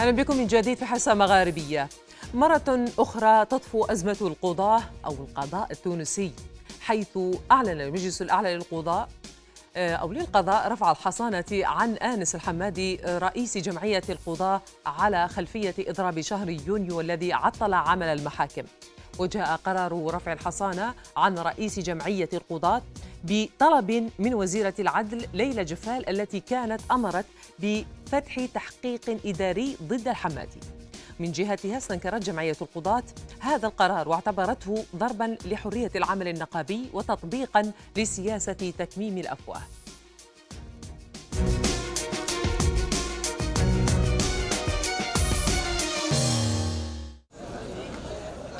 أهلا بكم من جديد في حصة مغاربية مرة أخرى تطفو أزمة القضاة أو القضاء التونسي حيث أعلن المجلس الأعلى للقضاء آه، أو للقضاء رفع الحصانة عن آنس الحمادي آه، رئيس جمعية القضاة على خلفية إضراب شهر يونيو الذي عطل عمل المحاكم وجاء قرار رفع الحصانة عن رئيس جمعية القضاة بطلب من وزيرة العدل ليلى جفال التي كانت أمرت بفتح تحقيق إداري ضد الحمادي من جهتها استنكرت جمعية القضاة هذا القرار واعتبرته ضربا لحرية العمل النقابي وتطبيقا لسياسة تكميم الأفواه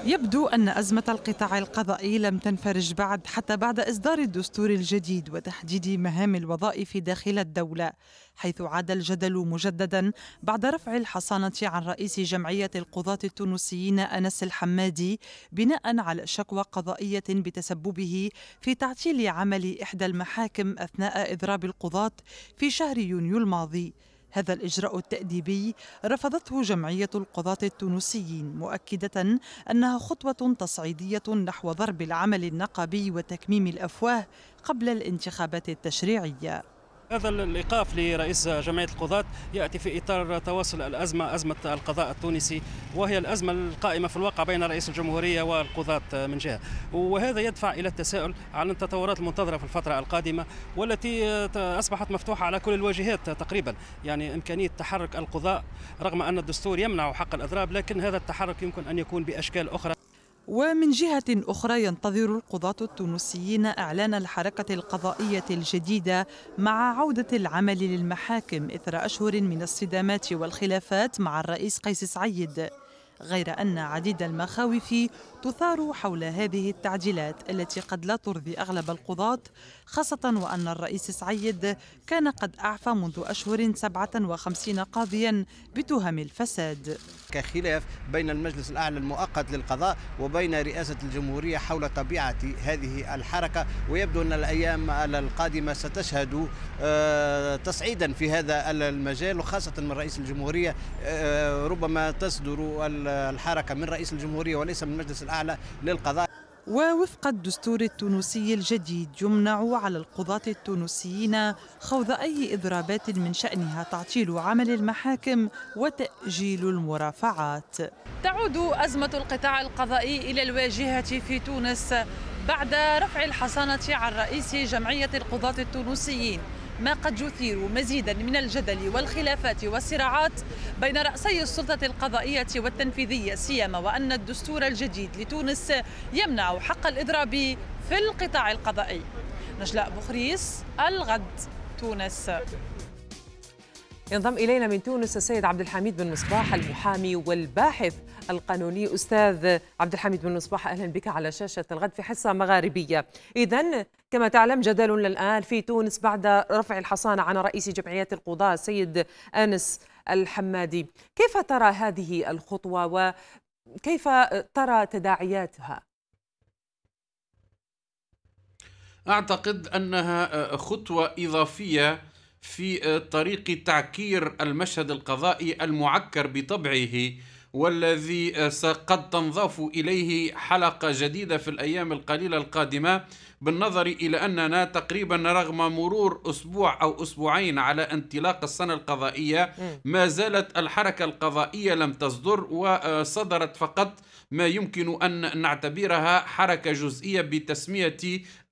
يبدو أن أزمة القطاع القضائي لم تنفرج بعد حتى بعد إصدار الدستور الجديد وتحديد مهام الوظائف داخل الدولة حيث عاد الجدل مجددا بعد رفع الحصانة عن رئيس جمعية القضاة التونسيين أنس الحمادي بناء على شكوى قضائية بتسببه في تعطيل عمل إحدى المحاكم أثناء إضراب القضاة في شهر يونيو الماضي هذا الإجراء التأديبي رفضته جمعية القضاة التونسيين مؤكدة أنها خطوة تصعيدية نحو ضرب العمل النقبي وتكميم الأفواه قبل الانتخابات التشريعية هذا الايقاف لرئيس جمعيه القضاه ياتي في اطار تواصل الازمه ازمه القضاء التونسي وهي الازمه القائمه في الواقع بين رئيس الجمهوريه والقضاه من جهه وهذا يدفع الى التساؤل عن التطورات المنتظره في الفتره القادمه والتي اصبحت مفتوحه على كل الواجهات تقريبا يعني امكانيه تحرك القضاء رغم ان الدستور يمنع حق الاضراب لكن هذا التحرك يمكن ان يكون باشكال اخرى ومن جهة أخرى ينتظر القضاة التونسيين إعلان الحركة القضائية الجديدة مع عودة العمل للمحاكم إثر أشهر من الصدامات والخلافات مع الرئيس قيس سعيد غير أن عديد المخاوف تثار حول هذه التعديلات التي قد لا ترضي أغلب القضاة خاصة وأن الرئيس سعيد كان قد أعفى منذ أشهر 57 قاضيا بتهم الفساد كخلاف بين المجلس الأعلى المؤقت للقضاء وبين رئاسة الجمهورية حول طبيعة هذه الحركة ويبدو أن الأيام القادمة ستشهد آه، تصعيدا في هذا المجال وخاصة من رئيس الجمهورية آه، ربما تصدر الحركة من رئيس الجمهورية وليس من المجلس الأعلى الأعلى للقضاء ووفق الدستور التونسي الجديد يمنع على القضاة التونسيين خوض أي إضرابات من شأنها تعطيل عمل المحاكم وتأجيل المرافعات تعود أزمة القطاع القضائي إلى الواجهة في تونس بعد رفع الحصانة عن رئيس جمعية القضاة التونسيين ما قد يثير مزيدا من الجدل والخلافات والصراعات بين رأسي السلطة القضائية والتنفيذية سيما وأن الدستور الجديد لتونس يمنع حق الإضراب في القطاع القضائي نجلاء بخريس الغد تونس ينضم إلينا من تونس السيد عبد الحميد بن مصباح المحامي والباحث القانوني أستاذ عبد الحميد بن مصباح أهلا بك على شاشة الغد في حصة مغاربية إذا كما تعلم جدل الآن في تونس بعد رفع الحصانة عن رئيس جمعية القضاء السيد أنس الحمادي كيف ترى هذه الخطوة وكيف ترى تداعياتها؟ أعتقد أنها خطوة إضافية في طريق تعكير المشهد القضائي المعكر بطبعه والذي آه، قد تنضاف إليه حلقة جديدة في الأيام القليلة القادمة بالنظر إلى أننا تقريبا رغم مرور أسبوع أو أسبوعين على انطلاق السنة القضائية ما زالت الحركة القضائية لم تصدر وصدرت آه، فقط ما يمكن أن نعتبرها حركة جزئية بتسمية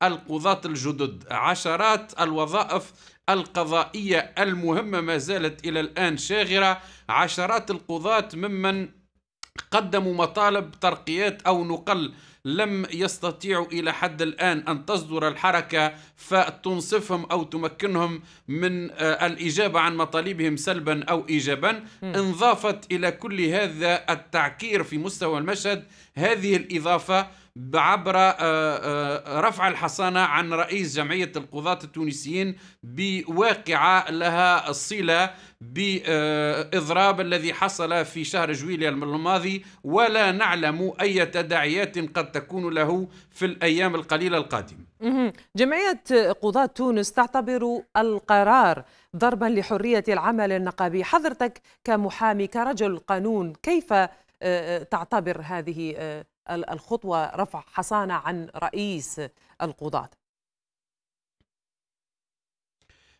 القضاة الجدد عشرات الوظائف القضائية المهمة ما زالت إلى الآن شاغرة عشرات القضاة ممن قدموا مطالب ترقيات أو نقل لم يستطيعوا إلى حد الآن أن تصدر الحركة فتنصفهم أو تمكنهم من آه، الإجابة عن مطالبهم سلبا أو إيجابا انضافت إلى كل هذا التعكير في مستوى المشهد هذه الإضافة عبر آه، آه، رفع الحصانة عن رئيس جمعية القضاة التونسيين بواقعة لها الصلة بإضراب الذي حصل في شهر جويلية الماضي ولا نعلم أي تداعيات قد تكون له في الأيام القليلة القادمة جمعية قضاة تونس تعتبر القرار ضربا لحرية العمل النقابي حضرتك كمحامي كرجل قانون كيف آه، تعتبر هذه الخطوة رفع حصانة عن رئيس القضاة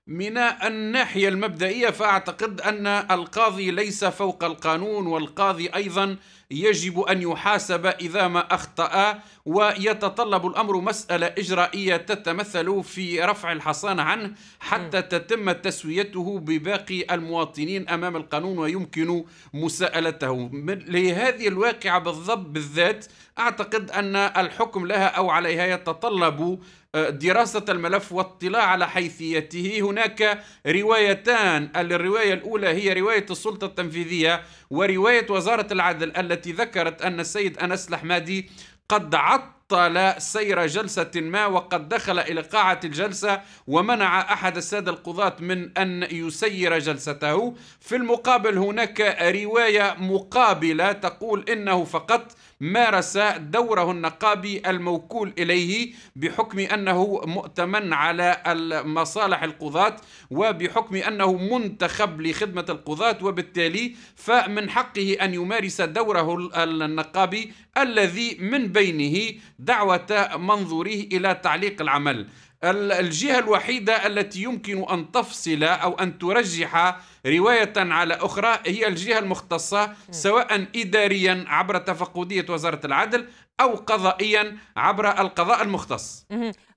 من الناحية المبدئية فأعتقد أن القاضي ليس فوق القانون والقاضي أيضا يجب أن يحاسب إذا ما أخطأ ويتطلب الأمر مسألة إجرائية تتمثل في رفع الحصان عنه حتى تتم تسويته بباقي المواطنين أمام القانون ويمكن مساءلته لهذه الواقعة بالضبط بالذات أعتقد أن الحكم لها أو عليها يتطلب آه، دراسة الملف والاطلاع على حيثيته هناك روايتان الرواية الأولى هي رواية السلطة التنفيذية ورواية وزارة العدل التي ذكرت أن السيد أنس الحمادي قد عطل سير جلسة ما وقد دخل إلى قاعة الجلسة ومنع أحد السادة القضاة من أن يسير جلسته في المقابل هناك رواية مقابلة تقول إنه فقط مارس دوره النقابي الموكول إليه بحكم أنه مؤتمن على مصالح القضاة وبحكم أنه منتخب لخدمة القضاة وبالتالي فمن حقه أن يمارس دوره النقابي الذي من بينه دعوة منظوره إلى تعليق العمل الجهة الوحيدة التي يمكن أن تفصل أو أن ترجح رواية على أخرى هي الجهة المختصة سواء إداريا عبر تفقدية وزارة العدل أو قضائيا عبر القضاء المختص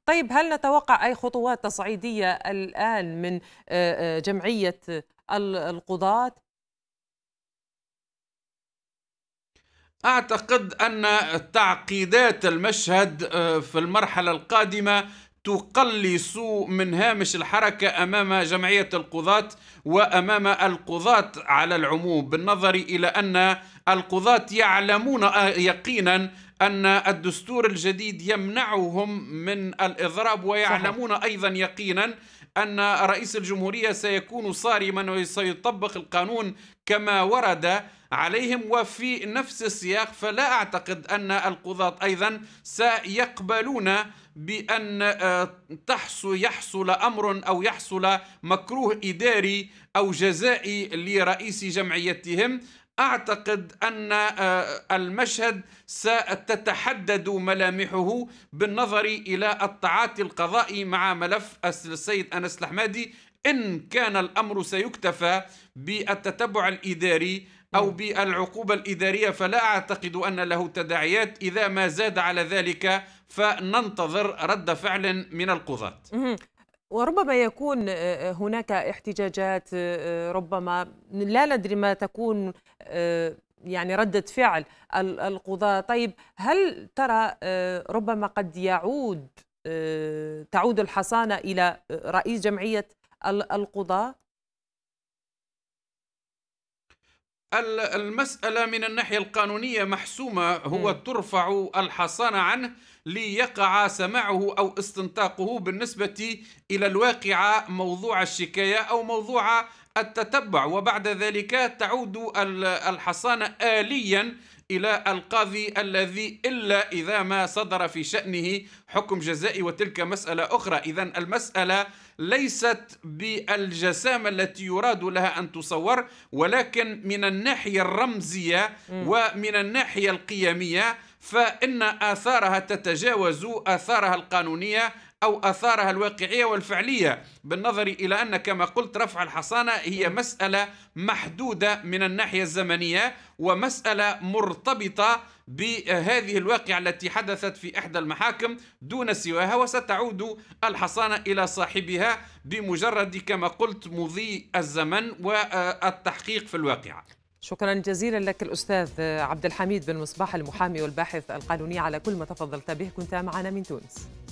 طيب هل نتوقع أي خطوات تصعيدية الآن من آه، آه، جمعية القضاة أعتقد أن تعقيدات المشهد آه، في المرحلة القادمة تقلص من هامش الحركة أمام جمعية القضاة وأمام القضاة على العموم بالنظر إلى أن القضاة يعلمون آه، يقينا أن الدستور الجديد يمنعهم من الإضراب ويعلمون أيضا يقينا أن رئيس الجمهورية سيكون صارما وسيطبق القانون كما ورد عليهم وفي نفس السياق فلا أعتقد أن القضاة أيضا سيقبلون بأن آه، تحصل يحصل أمر أو يحصل مكروه إداري أو جزائي لرئيس جمعيتهم اعتقد ان آه، المشهد ستتحدد ملامحه بالنظر الى التعاطي القضائي مع ملف السيد انس الحمادي ان كان الامر سيكتفى بالتتبع الاداري أو نعم. بالعقوبة الإدارية فلا أعتقد أن له تداعيات إذا ما زاد على ذلك فننتظر رد فعل من القضاة وربما يكون آه، آه، هناك احتجاجات آه، ربما لا ندري ما تكون يعني ردة فعل القضاة طيب هل ترى ربما قد يعود تعود الحصانة إلى رئيس جمعية القضاة المسألة من الناحية القانونية محسومة هو م. ترفع الحصانة عنه ليقع سماعه أو استنطاقه بالنسبة إلى الواقعة موضوع الشكاية أو موضوع التتبع وبعد ذلك تعود الحصانة آليا إلى القاضي الذي إلا إذا ما صدر في شأنه حكم جزائي وتلك مسألة أخرى إذا المسألة ليست بالجسامة التي يراد لها أن تصور ولكن من الناحية الرمزية ومن الناحية القيمية فإن آثارها تتجاوز آثارها القانونية أو آثارها الواقعية والفعلية بالنظر إلى أن كما قلت رفع الحصانة هي مسألة محدودة من الناحية الزمنية ومسألة مرتبطة بهذه الواقعة التي حدثت في إحدى المحاكم دون سواها وستعود الحصانة إلى صاحبها بمجرد كما قلت مضي الزمن والتحقيق في الواقعة شكرا جزيلا لك الأستاذ عبد الحميد بن مصباح المحامي والباحث القانوني على كل ما تفضلت به كنت معنا من تونس